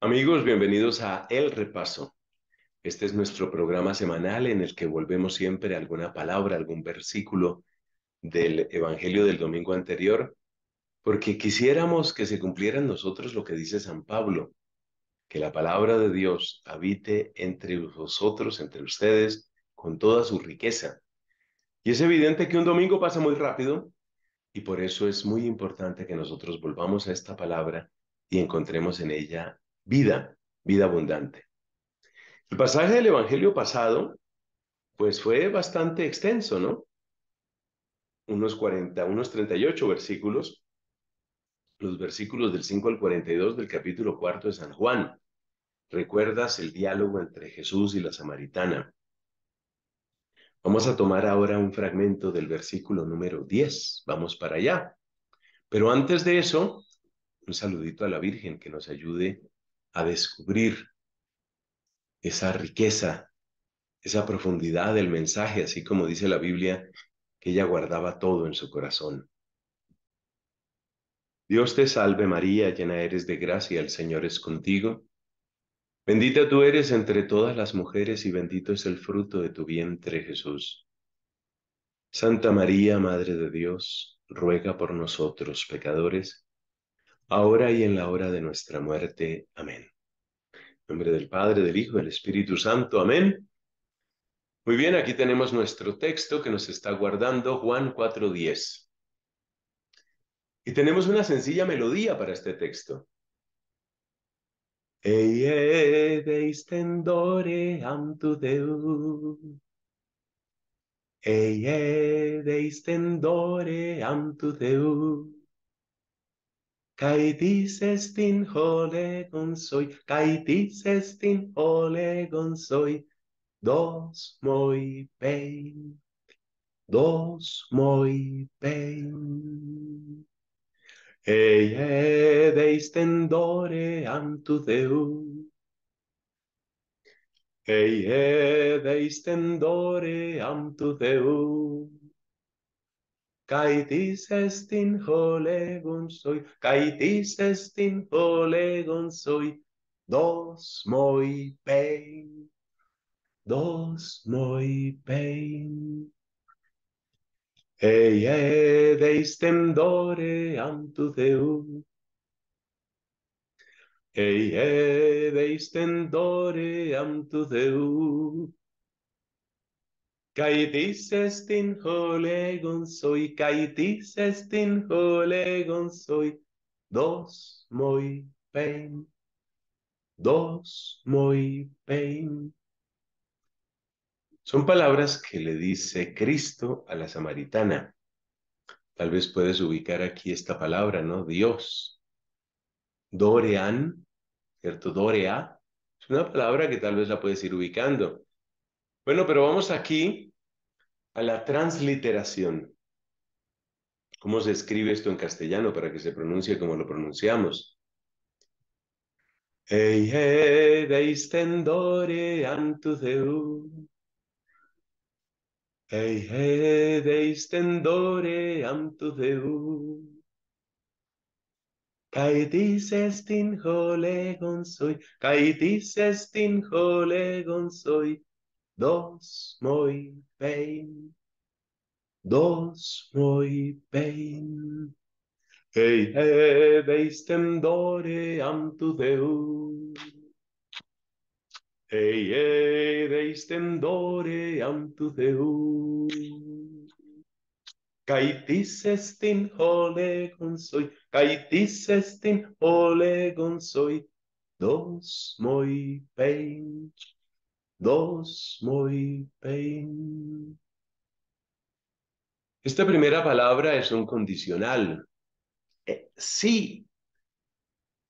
Amigos, bienvenidos a El Repaso. Este es nuestro programa semanal en el que volvemos siempre a alguna palabra, algún versículo del Evangelio del domingo anterior, porque quisiéramos que se cumplieran nosotros lo que dice San Pablo, que la palabra de Dios habite entre vosotros, entre ustedes, con toda su riqueza. Y es evidente que un domingo pasa muy rápido y por eso es muy importante que nosotros volvamos a esta palabra y encontremos en ella vida, vida abundante. El pasaje del Evangelio pasado, pues fue bastante extenso, ¿no? Unos 40, unos 38 versículos, los versículos del 5 al 42 del capítulo cuarto de San Juan. ¿Recuerdas el diálogo entre Jesús y la samaritana? Vamos a tomar ahora un fragmento del versículo número 10. Vamos para allá. Pero antes de eso, un saludito a la Virgen que nos ayude a descubrir esa riqueza, esa profundidad del mensaje, así como dice la Biblia, que ella guardaba todo en su corazón. Dios te salve María, llena eres de gracia, el Señor es contigo. Bendita tú eres entre todas las mujeres y bendito es el fruto de tu vientre Jesús. Santa María, Madre de Dios, ruega por nosotros pecadores, ahora y en la hora de nuestra muerte. Amén. En nombre del Padre, del Hijo, del Espíritu Santo. Amén. Muy bien, aquí tenemos nuestro texto que nos está guardando Juan 4.10. Y tenemos una sencilla melodía para este texto. Eie deistendore amtu Deu. Eie deistendore tu Deu. Kai dices tin hole con soy, kai dices tin hole con soy. Dos moi pei. Dos moi pei. Ei deis tendore am tu deu. Ei deis tendore am tu Ei am tu deu. Caitis est in holegon soi, caitis est in holegon soi, dos moi pein, dos moi pein. Ei edeis tendore antu Deu, ei edeis tendore antu Deu, tin soy, soy, dos muy pein, dos muy pein. Son palabras que le dice Cristo a la samaritana. Tal vez puedes ubicar aquí esta palabra, ¿no? Dios. Dorean, ¿cierto? Dorea. Es una palabra que tal vez la puedes ir ubicando. Bueno, pero vamos aquí a la transliteración. ¿Cómo se escribe esto en castellano para que se pronuncie como lo pronunciamos? Kaitis estin holegon soy, kaitis estin holegon soy, Dos muy bien. Dos muy bien. Hei, hei, eh, eh, veistem eh, dore am tu Deu. Hei, hei, tendore dore am tu Deu. Caitis estin olegon soy. caitis estin olegon soy, dos muy pein dos, muy Esta primera palabra es un condicional. Si eh, sí,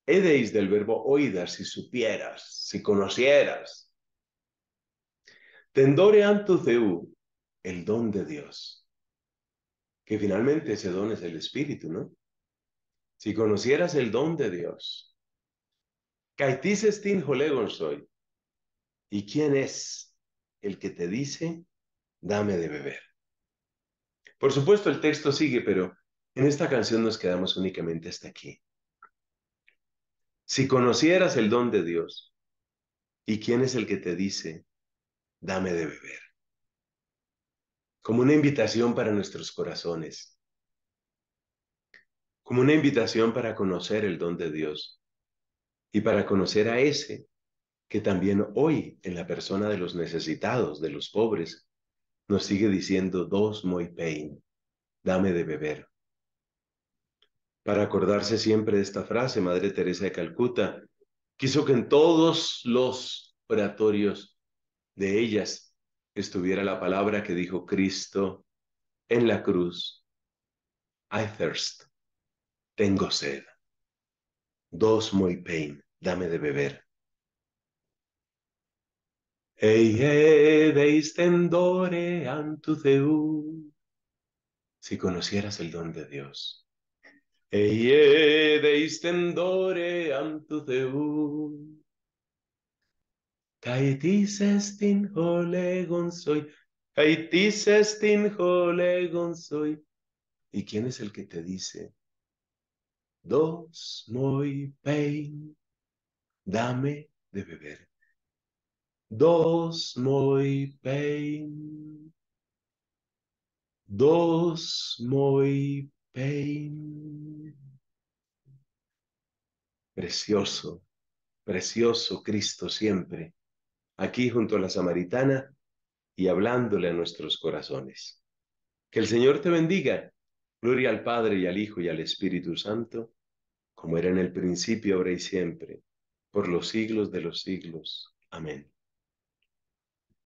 edeis del verbo oídas, si supieras, si conocieras. Tendore antu el don de Dios. Que finalmente ese don es el Espíritu, ¿no? Si conocieras el don de Dios. estin soy ¿Y quién es el que te dice, dame de beber? Por supuesto, el texto sigue, pero en esta canción nos quedamos únicamente hasta aquí. Si conocieras el don de Dios, ¿y quién es el que te dice, dame de beber? Como una invitación para nuestros corazones, como una invitación para conocer el don de Dios y para conocer a ese que también hoy en la persona de los necesitados, de los pobres, nos sigue diciendo dos muy pain, dame de beber. Para acordarse siempre de esta frase, Madre Teresa de Calcuta quiso que en todos los oratorios de ellas estuviera la palabra que dijo Cristo en la cruz, I thirst, tengo sed. Dos muy pain, dame de beber. Eie tendore antuzeu. Si conocieras el don de Dios. Eie deistendore antuzeu. Kaitis estin holegon soy. Kaitis estin holegon soy. ¿Y quién es el que te dice? Dos muy pein, Dame de beber. Dos muy pein, Dos muy pein. Precioso, precioso Cristo siempre, aquí junto a la samaritana y hablándole a nuestros corazones. Que el Señor te bendiga. Gloria al Padre y al Hijo y al Espíritu Santo, como era en el principio, ahora y siempre, por los siglos de los siglos. Amén.